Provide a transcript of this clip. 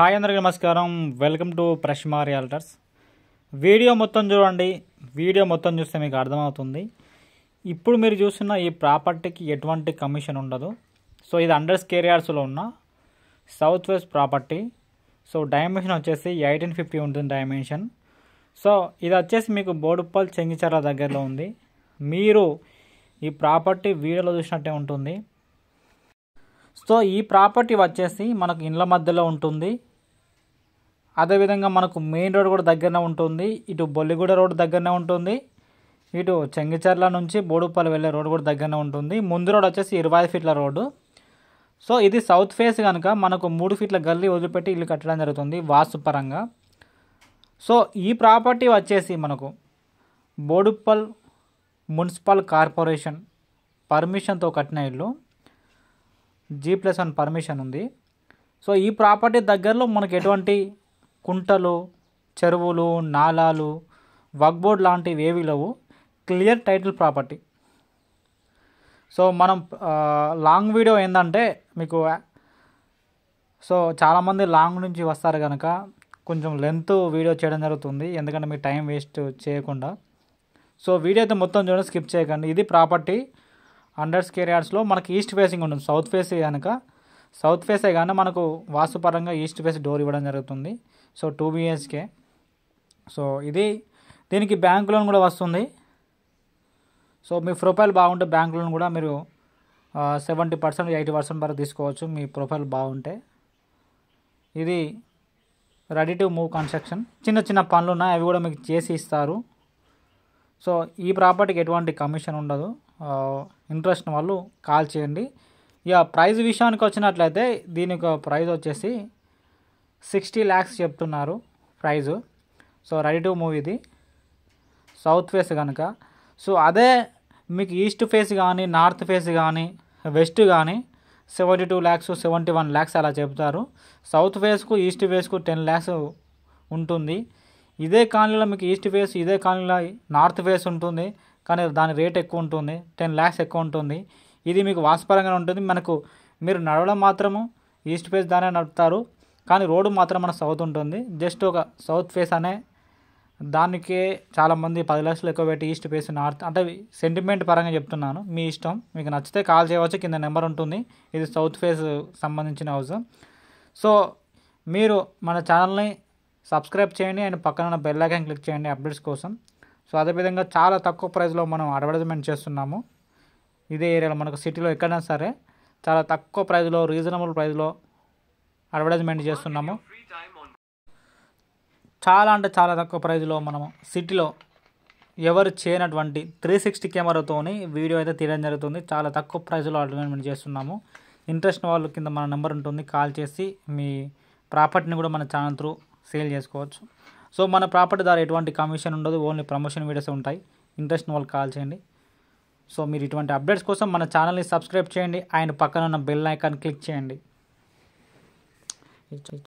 hi అందరికీ నమస్కారం welcome to Prashma realtors video మొత్తం చూడండి వీడియో మొత్తం చూస్తే మీకు అర్థమవుతుంది ఇప్పుడు మీరు చూస్తున్న ఈ ప్రాపర్టీకి ఎటువంటి కమిషన్ ఉండదు సో ఇది అండర్ స్కేర్ యార్డ్స్లో ఉన్న south west property so dimension వచ్చేసి ఎయిటీన్ ఫిఫ్టీ ఉంటుంది డైమెన్షన్ సో ఇది వచ్చేసి మీకు బోడుప్పల్ చెంగిచర్ల దగ్గరలో ఉంది మీరు ఈ ప్రాపర్టీ వీడియోలో చూసినట్టే ఉంటుంది సో ఈ ప్రాపర్టీ వచ్చేసి మనకు ఇండ్ల మధ్యలో ఉంటుంది అదేవిధంగా మనకు మెయిన్ రోడ్ కూడా దగ్గరనే ఉంటుంది ఇటు బొల్లిగూడ రోడ్ దగ్గరనే ఉంటుంది ఇటు చెంగిచర్ల నుంచి బోడుపల్లి వెళ్ళే రోడ్ కూడా దగ్గరనే ఉంటుంది ముందు రోడ్ వచ్చేసి ఇరవై ఫీట్ల రోడ్డు సో ఇది సౌత్ ఫేస్ కనుక మనకు మూడు ఫీట్ల గల్లీ వదిలిపెట్టి ఇల్లు కట్టడం జరుగుతుంది వాస్తు పరంగా సో ఈ ప్రాపర్టీ వచ్చేసి మనకు బోడుపల్ మున్సిపల్ కార్పొరేషన్ పర్మిషన్తో కట్టిన ఇల్లు జీ ప్లస్ వన్ పర్మిషన్ ఉంది సో ఈ ప్రాపర్టీ దగ్గరలో మనకు ఎటువంటి కుంటలు చెరువులు నాలాలు వగ్బోర్డ్ లాంటివి ఏవి లేవు క్లియర్ టైటిల్ ప్రాపర్టీ సో మనం లాంగ్ వీడియో ఏంటంటే మీకు సో చాలామంది లాంగ్ నుంచి వస్తారు కనుక కొంచెం లెంత్ వీడియో చేయడం జరుగుతుంది ఎందుకంటే మీకు టైం వేస్ట్ చేయకుండా సో వీడియో అయితే మొత్తం చూడండి స్కిప్ చేయకండి ఇది ప్రాపర్టీ అండర్ స్కేర్ యార్డ్స్లో మనకి ఈస్ట్ ఫేసింగ్ ఉంటుంది సౌత్ ఫేస్ కనుక సౌత్ ఫేసే కానీ మనకు వాస్తుపరంగా ఈస్ట్ ఫేస్ డోర్ ఇవ్వడం జరుగుతుంది సో టూ బిహెచ్కే సో ఇది దీనికి బ్యాంక్ లోన్ కూడా వస్తుంది సో మీ ప్రొఫైల్ బాగుంటే బ్యాంక్ లోన్ కూడా మీరు సెవెంటీ పర్సెంట్ ఎయిటీ పర్సెంట్ వరకు తీసుకోవచ్చు మీ ప్రొఫైల్ బాగుంటే ఇది రెడీ టు మూవ్ కన్స్ట్రక్షన్ చిన్న చిన్న పనులు ఉన్నాయి అవి కూడా మీకు చేసి ఇస్తారు సో ఈ ప్రాపర్టీకి ఎటువంటి కమిషన్ ఉండదు ఇంట్రెస్ట్ వాళ్ళు కాల్ చేయండి ఇక ప్రైజ్ విషయానికి వచ్చినట్లయితే దీని యొక్క ప్రైజ్ వచ్చేసి సిక్స్టీ ల్యాక్స్ చెప్తున్నారు price so ready to move ఇది సౌత్ ఫేస్ కనుక సో అదే మీకు ఈస్ట్ ఫేస్ కానీ నార్త్ ఫేస్ కానీ వెస్ట్ కానీ seventy two lakhs seventy one lakhs అలా చెప్తారు సౌత్ ఫేస్కు ఈస్ట్ ఫేస్కు టెన్ ల్యాక్స్ ఉంటుంది ఇదే కాలనీలో మీకు ఈస్ట్ ఫేస్ ఇదే కాలనీలో నార్త్ ఫేస్ ఉంటుంది కానీ దాని రేట్ ఎక్కువ ఉంటుంది టెన్ ల్యాక్స్ ఎక్కువ ఉంటుంది ఇది మీకు వాస్తపరంగా ఉంటుంది మనకు మీరు నడవడం మాత్రము ఈస్ట్ ఫేస్ దానే నడుపుతారు కానీ రోడ్డు మాత్రం మన సౌత్ ఉంటుంది జస్ట్ ఒక సౌత్ ఫేస్ అనే దానికే చాలామంది పది లక్షలు ఎక్కువ పెట్టి ఈస్ట్ ఫేస్ నార్త్ అంటే సెంటిమెంట్ పరంగా చెప్తున్నాను మీ ఇష్టం మీకు నచ్చితే కాల్ చేయవచ్చు కింద నెంబర్ ఉంటుంది ఇది సౌత్ ఫేస్ సంబంధించిన హౌస్ సో మీరు మన ఛానల్ని సబ్స్క్రైబ్ చేయండి అండ్ పక్కన ఉన్న బెల్ ఐకాన్ క్లిక్ చేయండి అప్డేట్స్ కోసం సో అదేవిధంగా చాలా తక్కువ ప్రైస్లో మనం అడ్వర్టైజ్మెంట్ చేస్తున్నాము ఇదే ఏరియాలో మనకు సిటీలో ఎక్కడైనా సరే చాలా తక్కువ ప్రైస్లో రీజనబుల్ ప్రైస్లో అడ్వర్టైజ్మెంట్ చేస్తున్నాము చాలా అంటే చాలా తక్కువ ప్రైజ్లో మనము సిటీలో ఎవరు చేయనటువంటి త్రీ సిక్స్టీ కెమెరాతోని వీడియో అయితే తీయడం జరుగుతుంది చాలా తక్కువ ప్రైజ్లో అడ్వర్టైజ్మెంట్ చేస్తున్నాము ఇంట్రెస్ట్ వాళ్ళు కింద మన నెంబర్ ఉంటుంది కాల్ చేసి మీ ప్రాపర్టీని కూడా మన ఛానల్ త్రూ సేల్ చేసుకోవచ్చు సో మన ప్రాపర్టీ ద్వారా ఎటువంటి కమిషన్ ఉండదు ఓన్లీ ప్రమోషన్ వీడియోస్ ఉంటాయి ఇంట్రెస్ట్ వాళ్ళు కాల్ చేయండి సో మీరు ఇటువంటి అప్డేట్స్ కోసం మన ఛానల్ని సబ్స్క్రైబ్ చేయండి ఆయన పక్కన ఉన్న బెల్ ఐకాన్ క్లిక్ చేయండి 1점